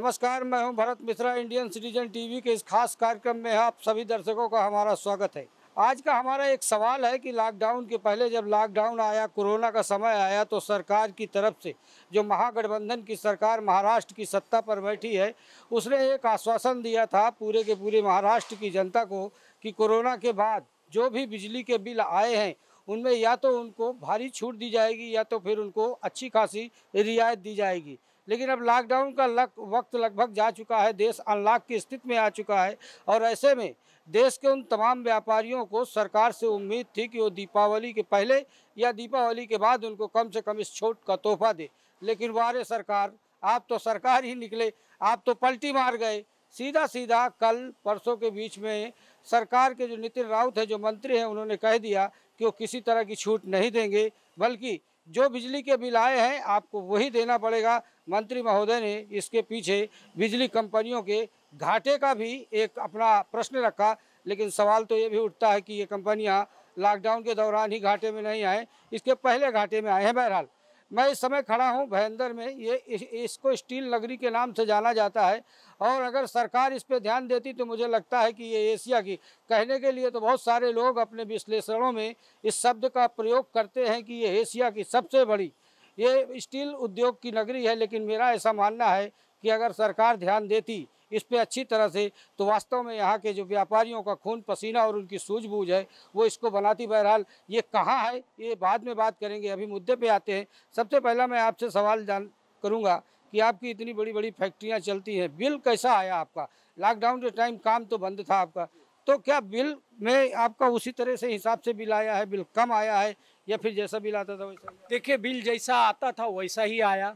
नमस्कार मैं हूं Bharat Mishra Indian citizen TV के इस खास कार्यक्रम में आप सभी दर्शकों का हमारा स्वागत है आज का हमारा एक सवाल है कि लॉकडाउन के पहले जब लॉकडाउन आया कोरोना का समय आया तो सरकार की तरफ से जो महागठबंधन की सरकार महाराष्ट्र की सत्ता पर बैठी है उसने एक आश्वासन दिया था पूरे के पूरे महाराष्ट्र की जनता को कि कोरोना के बाद जो भी बिजली के बिल आए हैं उनमें या तो उनको भारी छूट दी जाएगी या तो फिर उनको अच्छी खासी रियायत दी जाएगी लेकिन अब लॉकडाउन का लग, वक्त लगभग जा चुका है देश अनलॉक की स्थिति में आ चुका है और ऐसे में देश के उन तमाम व्यापारियों को सरकार से उम्मीद थी कि वो दीपावली के पहले या दीपावली के बाद उनको कम से कम इस छूट का तोहफा दे लेकिन वारे सरकार आप तो सरकार ही निकले आप तो पलटी मार गए सीधा सीधा कल परसों के बीच में सरकार के जो नितिन राउत है जो मंत्री हैं उन्होंने कह दिया कि वो किसी तरह की छूट नहीं देंगे बल्कि जो बिजली के बिल आए हैं आपको वही देना पड़ेगा मंत्री महोदय ने इसके पीछे बिजली कंपनियों के घाटे का भी एक अपना प्रश्न रखा लेकिन सवाल तो ये भी उठता है कि ये कंपनियाँ लॉकडाउन के दौरान ही घाटे में नहीं आए इसके पहले घाटे में आए हैं बहरहाल मैं इस समय खड़ा हूँ भयंदर में ये इस, इसको स्टील नगरी के नाम से जाना जाता है और अगर सरकार इस पर ध्यान देती तो मुझे लगता है कि ये एशिया की कहने के लिए तो बहुत सारे लोग अपने विश्लेषणों में इस शब्द का प्रयोग करते हैं कि ये एशिया की सबसे बड़ी ये स्टील उद्योग की नगरी है लेकिन मेरा ऐसा मानना है कि अगर सरकार ध्यान देती इस पर अच्छी तरह से तो वास्तव में यहाँ के जो व्यापारियों का खून पसीना और उनकी सूझबूझ है वो इसको बनाती बहरहाल ये कहाँ है ये बाद में बात करेंगे अभी मुद्दे पर आते हैं सबसे पहला मैं आपसे सवाल जान करूँगा कि आपकी इतनी बड़ी बड़ी फैक्ट्रियाँ चलती हैं बिल कैसा आया आपका लॉकडाउन के टाइम काम तो बंद था आपका तो क्या बिल में आपका उसी तरह से हिसाब से बिल आया है बिल कम आया है या फिर जैसा बिल आता था वैसा देखिए बिल जैसा आता था वैसा ही आया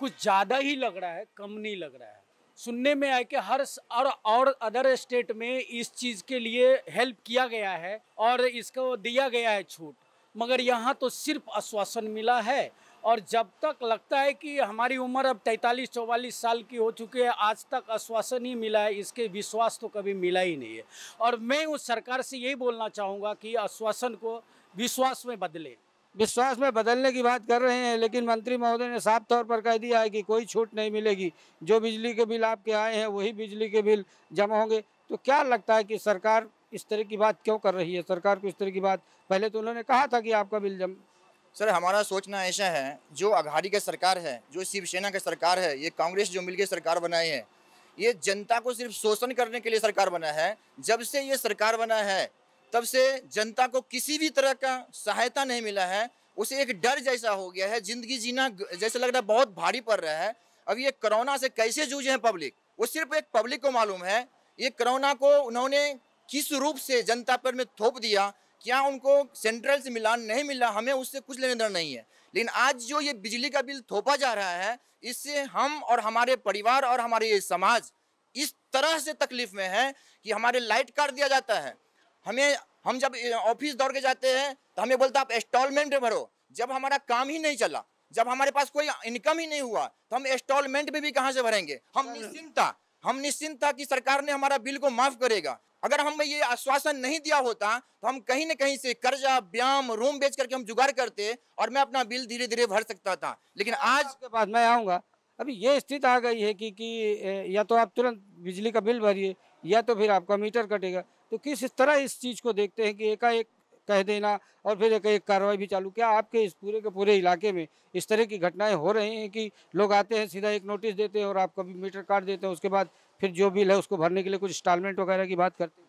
कुछ ज़्यादा ही लग रहा है कम नहीं लग रहा है सुनने में आया कि हर और और अदर स्टेट में इस चीज़ के लिए हेल्प किया गया है और इसको दिया गया है छूट मगर यहाँ तो सिर्फ आश्वासन मिला है और जब तक लगता है कि हमारी उम्र अब तैंतालीस चौवालीस साल की हो चुकी है आज तक आश्वासन ही मिला है इसके विश्वास तो कभी मिला ही नहीं है और मैं उस सरकार से यही बोलना चाहूँगा कि आश्वासन को विश्वास में बदले विश्वास में बदलने की बात कर रहे हैं लेकिन मंत्री महोदय ने साफ तौर पर कह दिया है कि कोई छूट नहीं मिलेगी जो बिजली के बिल आपके आए हैं वही बिजली के बिल जमा होंगे तो क्या लगता है कि सरकार इस तरह की बात क्यों कर रही है सरकार को इस तरह की बात पहले तो उन्होंने कहा था कि आपका बिल जम सर हमारा सोचना ऐसा है जो अघाड़ी का सरकार है जो शिवसेना का सरकार है ये कांग्रेस जो मिलकर सरकार बनाई है ये जनता को सिर्फ शोषण करने के लिए सरकार बना है जब से ये सरकार बना है तब से जनता को किसी भी तरह का सहायता नहीं मिला है उसे एक डर जैसा हो गया है जिंदगी जीना जैसे लग रहा है बहुत भारी पड़ रहा है अब ये कोरोना से कैसे जूझे हैं पब्लिक वो सिर्फ एक पब्लिक को मालूम है ये कोरोना को उन्होंने किस रूप से जनता पर में थोप दिया क्या उनको सेंट्रल से मिलान नहीं मिला हमें उससे कुछ लेने देना नहीं है लेकिन आज जो ये बिजली का बिल थोपा जा रहा है इससे हम और हमारे परिवार और हमारे समाज इस तरह से तकलीफ में है कि हमारे लाइट काट दिया जाता है हमें हम जब ऑफिस दौड़ के जाते हैं तो हमें बोलता आप इंस्टॉलमेंट भरो जब हमारा काम ही नहीं चला जब हमारे पास कोई इनकम ही नहीं हुआ तो हम इंस्टॉलमेंट में भी कहाँ से भरेंगे हम निश्चिंता हम निश्चिंत था कि सरकार ने हमारा बिल को माफ करेगा अगर हमें ये आश्वासन नहीं दिया होता तो हम कहीं ना कहीं से कर्जा व्यायाम रूम बेच करके हम जुगाड़ करते और मैं अपना बिल धीरे धीरे भर सकता था लेकिन आज के बाद मैं आऊँगा अभी ये स्थिति आ गई है कि कि या तो आप तुरंत बिजली का बिल भरिए या तो फिर आपका मीटर कटेगा तो किस तरह इस चीज़ को देखते हैं कि एकाएक कह देना और फिर एक एक कार्रवाई भी चालू क्या आपके इस पूरे के पूरे इलाके में इस तरह की घटनाएं हो रही हैं कि लोग आते हैं सीधा एक नोटिस देते हैं और आपका भी मीटर काट देते हैं उसके बाद फिर जो बिल है उसको भरने के लिए कुछ इंस्टॉलमेंट वगैरह की बात करते हैं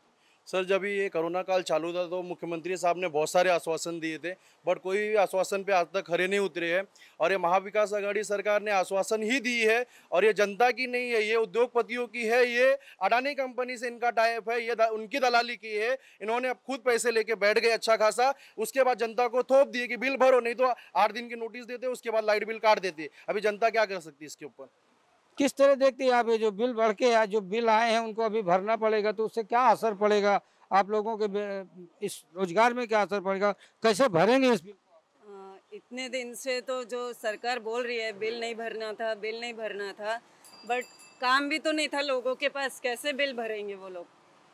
सर जब ये कोरोना काल चालू था तो मुख्यमंत्री साहब ने बहुत सारे आश्वासन दिए थे बट कोई भी आश्वासन पे आज तक खरे नहीं उतरे हैं और ये महाविकास आघाड़ी सरकार ने आश्वासन ही दी है और ये जनता की नहीं है ये उद्योगपतियों की है ये अडानी कंपनी से इनका टाइप है ये दा, उनकी दलाली की है इन्होंने अब खुद पैसे लेके बैठ गए अच्छा खासा उसके बाद जनता को थोप दिए कि बिल भरो नहीं तो आठ दिन की नोटिस देते उसके बाद लाइट बिल काट देते अभी जनता क्या कर सकती है इसके ऊपर किस तरह देखते हैं आप ये जो बिल बढ़ के या जो बिल आए हैं उनको अभी भरना पड़ेगा तो उससे क्या असर पड़ेगा आप लोगों के इस रोजगार में क्या असर पड़ेगा कैसे भरेंगे इस बिल इतने दिन से तो जो सरकार बोल रही है बिल नहीं भरना था बिल नहीं भरना था बट काम भी तो नहीं था लोगों के पास कैसे बिल भरेंगे वो लोग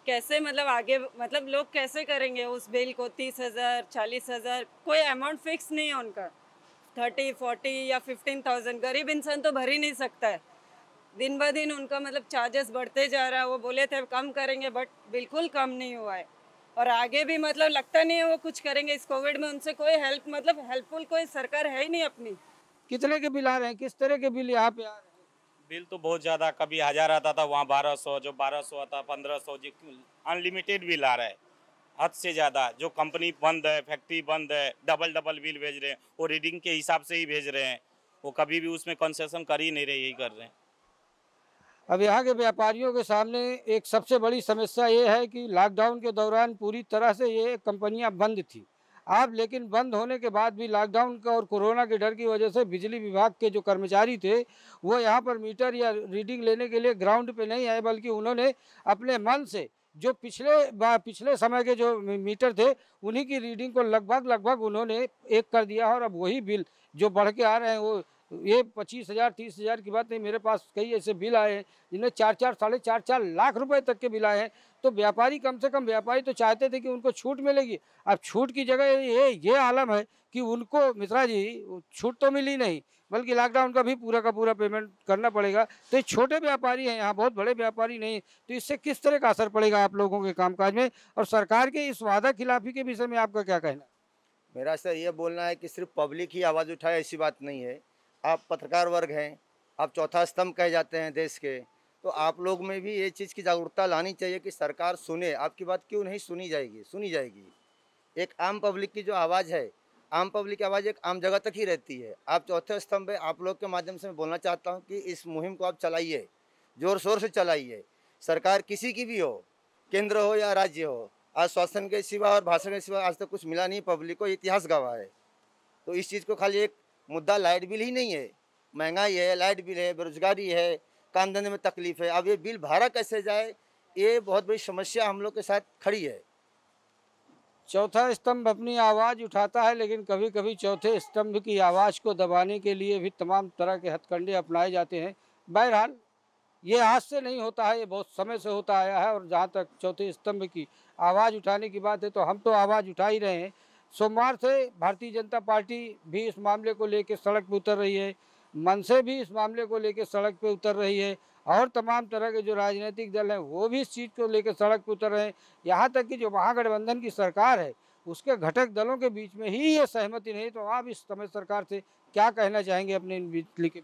कैसे मतलब आगे मतलब लोग कैसे करेंगे उस बिल को तीस हज़ार चालीस हज़ार कोई अमाउंट फिक्स नहीं है उनका थर्टी फोर्टी या फिफ्टीन थाउजेंड गरीब इंसान तो भर ही नहीं सकता है दिन ब दिन उनका मतलब चार्जेस बढ़ते जा रहा है वो बोले थे कम करेंगे बट बिल्कुल कम नहीं हुआ है और आगे भी मतलब लगता नहीं है वो कुछ करेंगे इस कोविड में उनसे कोई हेल्प मतलब हेल्पफुल कोई सरकार है ही नहीं अपनी कितने के बिल आ रहे हैं किस तरह के बिल यहाँ पे आ रहे हैं बिल तो बहुत ज़्यादा कभी हज़ार आता था वहाँ बारह सौ जो बारह सौ आता पंद्रह सौ जी अनलिमिटेड बिल आ रहा है हद से ज़्यादा जो कंपनी बंद है फैक्ट्री बंद है डबल डबल बिल भेज रहे हैं वो रीडिंग के हिसाब से ही भेज रहे हैं वो कभी भी उसमें कंसेशन कर ही नहीं रहे यही कर रहे हैं अब यहाँ के व्यापारियों के सामने एक सबसे बड़ी समस्या ये है कि लॉकडाउन के दौरान पूरी तरह से ये कंपनियाँ बंद थी आप लेकिन बंद होने के बाद भी लॉकडाउन का और कोरोना के डर की वजह से बिजली विभाग के जो कर्मचारी थे वो यहाँ पर मीटर या रीडिंग लेने के लिए ग्राउंड पे नहीं आए बल्कि उन्होंने अपने मन से जो पिछले पिछले समय के जो मीटर थे उन्हीं की रीडिंग को लगभग लगभग उन्होंने एक कर दिया और अब वही बिल जो बढ़ के आ रहे हैं वो ये पच्चीस हज़ार तीस हज़ार की बात नहीं मेरे पास कई ऐसे बिल आए हैं जिन्हें चार चार साढ़े चार चार लाख रुपए तक के बिल आए हैं तो व्यापारी कम से कम व्यापारी तो चाहते थे कि उनको छूट मिलेगी अब छूट की जगह ये ये आलम है कि उनको मिश्रा जी छूट तो मिली नहीं बल्कि लॉकडाउन का भी पूरा का पूरा पेमेंट करना पड़ेगा तो ये छोटे व्यापारी हैं यहाँ बहुत बड़े व्यापारी नहीं तो इससे किस तरह का असर पड़ेगा आप लोगों के कामकाज में और सरकार के इस वादा खिलाफी के विषय में आपका क्या कहना मेरा सर ये बोलना है कि सिर्फ पब्लिक ही आवाज़ उठाए ऐसी बात नहीं है आप पत्रकार वर्ग हैं आप चौथा स्तंभ कहे जाते हैं देश के तो आप लोग में भी ये चीज़ की जागरूकता लानी चाहिए कि सरकार सुने आपकी बात क्यों नहीं सुनी जाएगी सुनी जाएगी एक आम पब्लिक की जो आवाज़ है आम पब्लिक की आवाज़ एक आम जगह तक ही रहती है आप चौथे स्तंभ है आप लोग के माध्यम से मैं बोलना चाहता हूँ कि इस मुहिम को आप चलाइए ज़ोर शोर से चलाइए सरकार किसी की भी हो केंद्र हो या राज्य हो आश्वासन के सिवा और भाषण के सिवा आज तक कुछ मिला नहीं पब्लिक को इतिहास गवाह है तो इस चीज़ को खाली एक मुद्दा लाइट बिल ही नहीं है महंगाई है लाइट बिल है बेरोजगारी है काम धंधे में तकलीफ है अब ये बिल भाड़ा कैसे जाए ये बहुत बड़ी समस्या हम लोग के साथ खड़ी है चौथा स्तंभ अपनी आवाज़ उठाता है लेकिन कभी कभी चौथे स्तंभ की आवाज़ को दबाने के लिए भी तमाम तरह के हथकंडे अपनाए जाते हैं बहरहाल ये आज से नहीं होता है ये बहुत समय से होता आया है और जहाँ तक चौथे स्तंभ की आवाज़ उठाने की बात है तो हम तो आवाज़ उठा ही रहे हैं सोमवार से भारतीय जनता पार्टी भी इस मामले को लेकर सड़क पर उतर रही है मनसे भी इस मामले को लेकर सड़क पर उतर रही है और तमाम तरह के जो राजनीतिक दल हैं वो भी इस चीज़ को लेकर सड़क पर उतर रहे हैं यहाँ तक कि जो महागठबंधन की सरकार है उसके घटक दलों के बीच में ही ये सहमति नहीं तो आप इस समय सरकार से क्या कहना चाहेंगे अपने बिजली के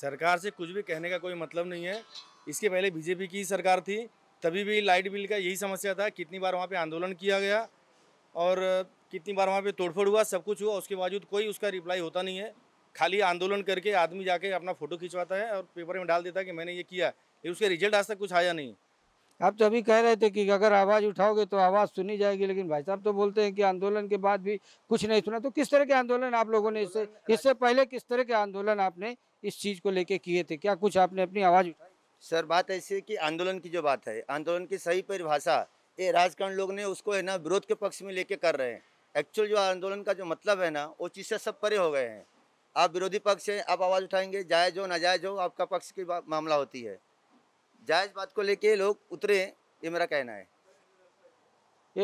सरकार से कुछ भी कहने का कोई मतलब नहीं है इसके पहले बीजेपी की सरकार थी तभी भी लाइट बिल का यही समस्या था कितनी बार वहाँ पे आंदोलन किया गया और कितनी बार वहाँ पे तोड़फोड़ हुआ सब कुछ हुआ उसके बावजूद कोई उसका रिप्लाई होता नहीं है खाली आंदोलन करके आदमी जाके अपना फ़ोटो खिंचवाता है और पेपर में डाल देता है कि मैंने ये किया ये उसके रिजल्ट आज तक कुछ आया नहीं आप तो अभी कह रहे थे कि अगर आवाज़ उठाओगे तो आवाज़ सुनी जाएगी लेकिन भाई साहब तो बोलते हैं कि आंदोलन के बाद भी कुछ नहीं सुना तो किस तरह के आंदोलन आप लोगों ने इससे इससे पहले किस तरह के आंदोलन आपने इस चीज़ को लेके किए थे क्या कुछ आपने अपनी आवाज़ उठाई सर बात ऐसी है कि आंदोलन की जो बात है आंदोलन की सही परिभाषा ये राजकारण लोग ने उसको है ना विरोध के पक्ष में लेके कर रहे हैं एक्चुअल जो आंदोलन का जो मतलब है ना वो चीज़ से सब परे हो गए हैं आप विरोधी पक्ष हैं आप आवाज़ उठाएंगे जायज़ हो नाजायज़ हो आपका पक्ष की मामला होती है जायज़ बात को लेके लोग उतरे ये मेरा कहना है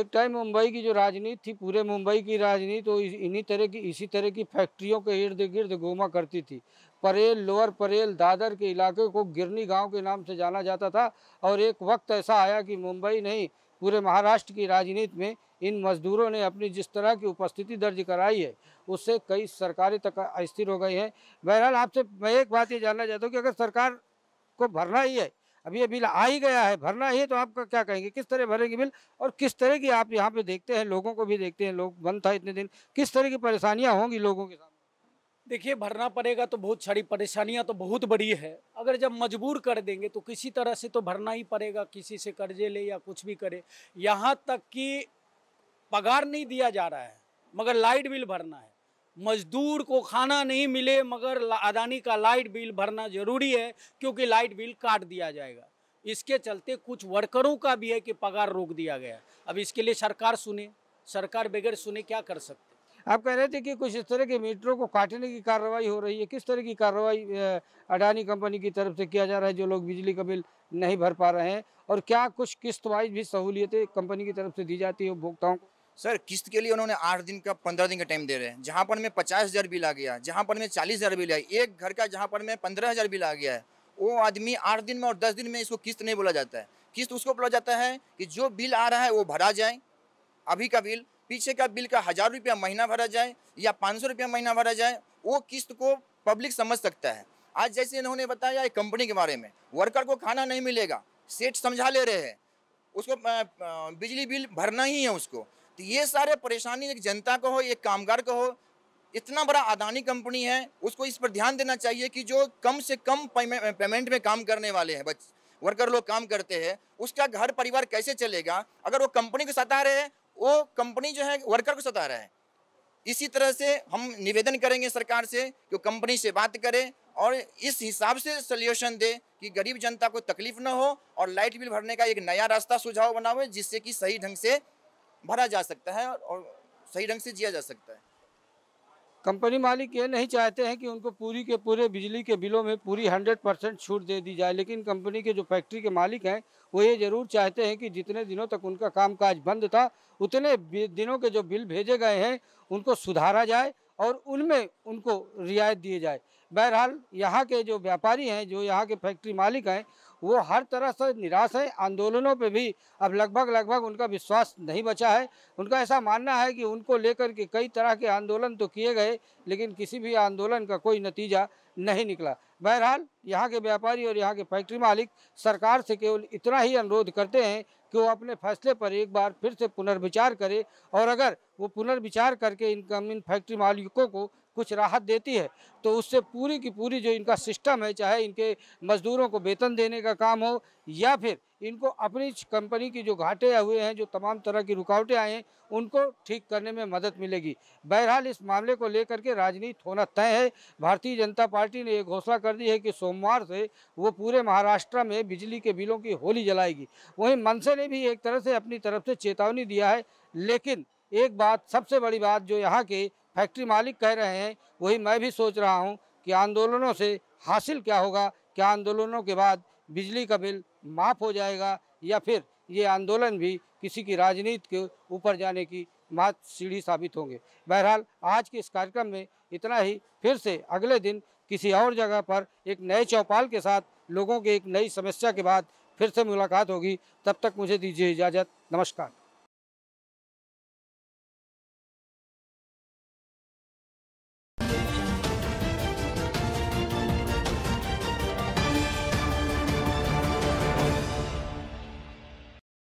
एक टाइम मुंबई की जो राजनीति थी पूरे मुंबई की राजनीति तो इन्हीं तरह की इसी तरह की फैक्ट्रियों के इर्द गिर्द घूमा करती थी परेल लोअर परेल दादर के इलाके को गिरनी गांव के नाम से जाना जाता था और एक वक्त ऐसा आया कि मुंबई नहीं पूरे महाराष्ट्र की राजनीति में इन मजदूरों ने अपनी जिस तरह की उपस्थिति दर्ज कराई है उससे कई सरकारें तक अस्थिर हो गई हैं बहरहाल आपसे मैं एक बात ये जानना चाहता हूँ कि अगर सरकार को भरना ही है अब ये बिल आ ही गया है भरना ही है तो आपका क्या कहेंगे किस तरह भरेंगे बिल और किस तरह की आप यहाँ पे देखते हैं लोगों को भी देखते हैं लोग बंद था इतने दिन किस तरह की परेशानियाँ होंगी लोगों के सामने देखिए भरना पड़ेगा तो बहुत सारी परेशानियां तो बहुत बड़ी है अगर जब मजबूर कर देंगे तो किसी तरह से तो भरना ही पड़ेगा किसी से कर्जे ले या कुछ भी करे यहाँ तक कि पगार नहीं दिया जा रहा है मगर लाइट बिल भरना है मजदूर को खाना नहीं मिले मगर अदानी का लाइट बिल भरना जरूरी है क्योंकि लाइट बिल काट दिया जाएगा इसके चलते कुछ वर्करों का भी है कि पगार रोक दिया गया अब इसके लिए सरकार सुने सरकार बगैर सुने क्या कर सकते आप कह रहे थे कि कुछ इस तरह के मीटरों को काटने की कार्रवाई हो रही है किस तरह की कार्रवाई अडानी कंपनी की तरफ से किया जा रहा है जो लोग बिजली का बिल नहीं भर पा रहे हैं और क्या कुछ किस्त वाइज भी सहूलियतें कंपनी की तरफ से दी जाती है उपभोक्ताओं को सर किस्त के लिए उन्होंने आठ दिन का पंद्रह दिन का टाइम दे रहे हैं जहाँ पर मैं पचास हज़ार बिल आ गया जहाँ पर मैं चालीस हज़ार बिल आई एक घर का जहाँ पर मैं पंद्रह हज़ार बिल आ गया है वो आदमी आठ दिन में और दस दिन में इसको किस्त नहीं बोला जाता है किस्त उसको बोला जाता है कि जो बिल आ रहा है वो भरा जाए अभी का बिल पीछे का बिल का हज़ार रुपया महीना भरा जाए या पाँच सौ रुपया महीना भरा जाए वो किस्त को पब्लिक समझ सकता है आज जैसे इन्होंने बताया एक कंपनी के बारे में वर्कर को खाना नहीं मिलेगा सेठ समझा ले रहे हैं उसको बिजली बिल भरना ही है उसको तो ये सारे परेशानी एक जनता को हो एक कामगार को हो इतना बड़ा अदानी कंपनी है उसको इस पर ध्यान देना चाहिए कि जो कम से कम पेमेंट में काम करने वाले हैं बच वर्कर लोग काम करते हैं उसका घर परिवार कैसे चलेगा अगर वो कंपनी को सता रहे हैं वो कंपनी जो है वर्कर को सता रहा है इसी तरह से हम निवेदन करेंगे सरकार से कि कंपनी से बात करें और इस हिसाब से सोल्यूशन दे कि गरीब जनता को तकलीफ ना हो और लाइट बिल भरने का एक नया रास्ता सुझाव बनावे जिससे कि सही ढंग से भरा जा सकता है और सही ढंग से जिया जा सकता है कंपनी मालिक ये नहीं चाहते हैं कि उनको पूरी के पूरे बिजली के बिलों में पूरी हंड्रेड परसेंट छूट दे दी जाए लेकिन कंपनी के जो फैक्ट्री के मालिक हैं वो ये ज़रूर चाहते हैं कि जितने दिनों तक उनका कामकाज बंद था उतने दिनों के जो बिल भेजे गए हैं उनको सुधारा जाए और उनमें उनको रियायत दिए जाए बहरहाल यहाँ के जो व्यापारी हैं जो यहाँ के फैक्ट्री मालिक हैं वो हर तरह से निराश है आंदोलनों पे भी अब लगभग लगभग उनका विश्वास नहीं बचा है उनका ऐसा मानना है कि उनको लेकर के कई तरह के आंदोलन तो किए गए लेकिन किसी भी आंदोलन का कोई नतीजा नहीं निकला बहरहाल यहाँ के व्यापारी और यहाँ के फैक्ट्री मालिक सरकार से केवल इतना ही अनुरोध करते हैं कि वो अपने फैसले पर एक बार फिर से पुनर्विचार करे और अगर वो पुनर्विचार करके इनकम इन फैक्ट्री मालिकों को कुछ राहत देती है तो उससे पूरी की पूरी जो इनका सिस्टम है चाहे इनके मजदूरों को वेतन देने का काम हो या फिर इनको अपनी कंपनी की जो घाटे हुए हैं जो तमाम तरह की रुकावटें आए हैं उनको ठीक करने में मदद मिलेगी बहरहाल इस मामले को लेकर के राजनीति होना तय है भारतीय जनता पार्टी ने ये घोषणा कर दी है कि सोमवार से वो पूरे महाराष्ट्र में बिजली के बिलों की होली जलाएगी वहीं मनसे ने भी एक तरह से अपनी तरफ से चेतावनी दिया है लेकिन एक बात सबसे बड़ी बात जो यहाँ के फैक्ट्री मालिक कह रहे हैं वही मैं भी सोच रहा हूँ कि आंदोलनों से हासिल क्या होगा क्या आंदोलनों के बाद बिजली का बिल माफ हो जाएगा या फिर ये आंदोलन भी किसी की राजनीति के ऊपर जाने की मात सीढ़ी साबित होंगे बहरहाल आज के इस कार्यक्रम में इतना ही फिर से अगले दिन किसी और जगह पर एक नए चौपाल के साथ लोगों के एक नई समस्या के बाद फिर से मुलाकात होगी तब तक मुझे दीजिए इजाज़त नमस्कार